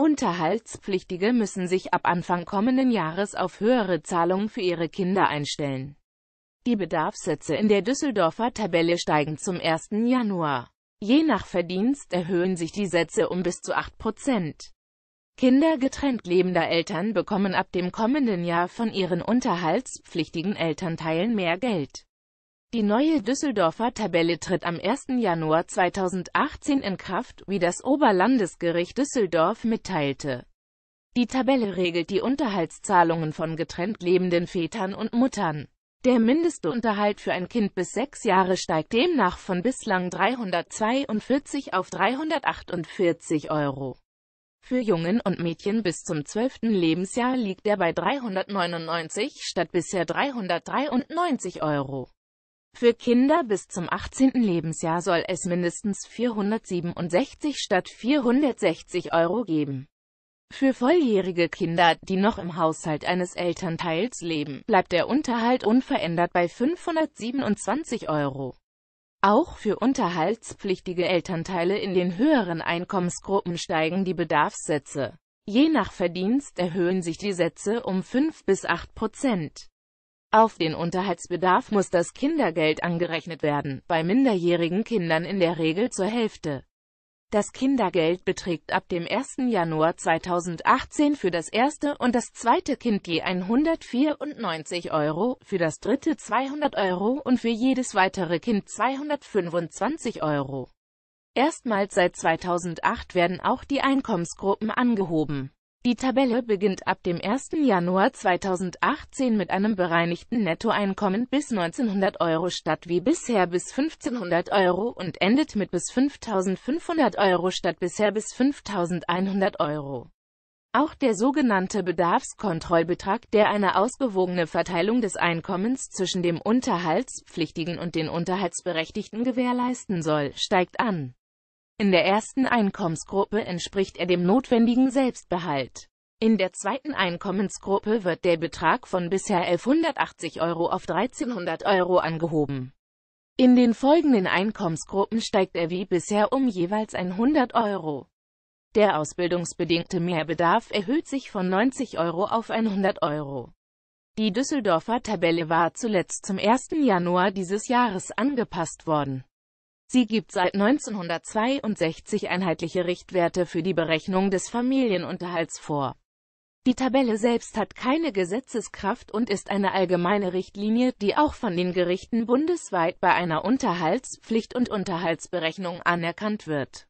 Unterhaltspflichtige müssen sich ab Anfang kommenden Jahres auf höhere Zahlungen für ihre Kinder einstellen. Die Bedarfssätze in der Düsseldorfer Tabelle steigen zum 1. Januar. Je nach Verdienst erhöhen sich die Sätze um bis zu 8%. Kinder getrennt lebender Eltern bekommen ab dem kommenden Jahr von ihren unterhaltspflichtigen Elternteilen mehr Geld. Die neue Düsseldorfer Tabelle tritt am 1. Januar 2018 in Kraft, wie das Oberlandesgericht Düsseldorf mitteilte. Die Tabelle regelt die Unterhaltszahlungen von getrennt lebenden Vätern und Muttern. Der Mindestunterhalt für ein Kind bis sechs Jahre steigt demnach von bislang 342 auf 348 Euro. Für Jungen und Mädchen bis zum 12. Lebensjahr liegt er bei 399 statt bisher 393 Euro. Für Kinder bis zum 18. Lebensjahr soll es mindestens 467 statt 460 Euro geben. Für volljährige Kinder, die noch im Haushalt eines Elternteils leben, bleibt der Unterhalt unverändert bei 527 Euro. Auch für unterhaltspflichtige Elternteile in den höheren Einkommensgruppen steigen die Bedarfssätze. Je nach Verdienst erhöhen sich die Sätze um 5 bis 8 Prozent. Auf den Unterhaltsbedarf muss das Kindergeld angerechnet werden, bei minderjährigen Kindern in der Regel zur Hälfte. Das Kindergeld beträgt ab dem 1. Januar 2018 für das erste und das zweite Kind je 194 Euro, für das dritte 200 Euro und für jedes weitere Kind 225 Euro. Erstmals seit 2008 werden auch die Einkommensgruppen angehoben. Die Tabelle beginnt ab dem 1. Januar 2018 mit einem bereinigten Nettoeinkommen bis 1900 Euro statt wie bisher bis 1500 Euro und endet mit bis 5500 Euro statt bisher bis 5100 Euro. Auch der sogenannte Bedarfskontrollbetrag, der eine ausgewogene Verteilung des Einkommens zwischen dem Unterhaltspflichtigen und den Unterhaltsberechtigten gewährleisten soll, steigt an. In der ersten Einkommensgruppe entspricht er dem notwendigen Selbstbehalt. In der zweiten Einkommensgruppe wird der Betrag von bisher 1180 Euro auf 1300 Euro angehoben. In den folgenden Einkommensgruppen steigt er wie bisher um jeweils 100 Euro. Der ausbildungsbedingte Mehrbedarf erhöht sich von 90 Euro auf 100 Euro. Die Düsseldorfer Tabelle war zuletzt zum 1. Januar dieses Jahres angepasst worden. Sie gibt seit 1962 einheitliche Richtwerte für die Berechnung des Familienunterhalts vor. Die Tabelle selbst hat keine Gesetzeskraft und ist eine allgemeine Richtlinie, die auch von den Gerichten bundesweit bei einer Unterhaltspflicht und Unterhaltsberechnung anerkannt wird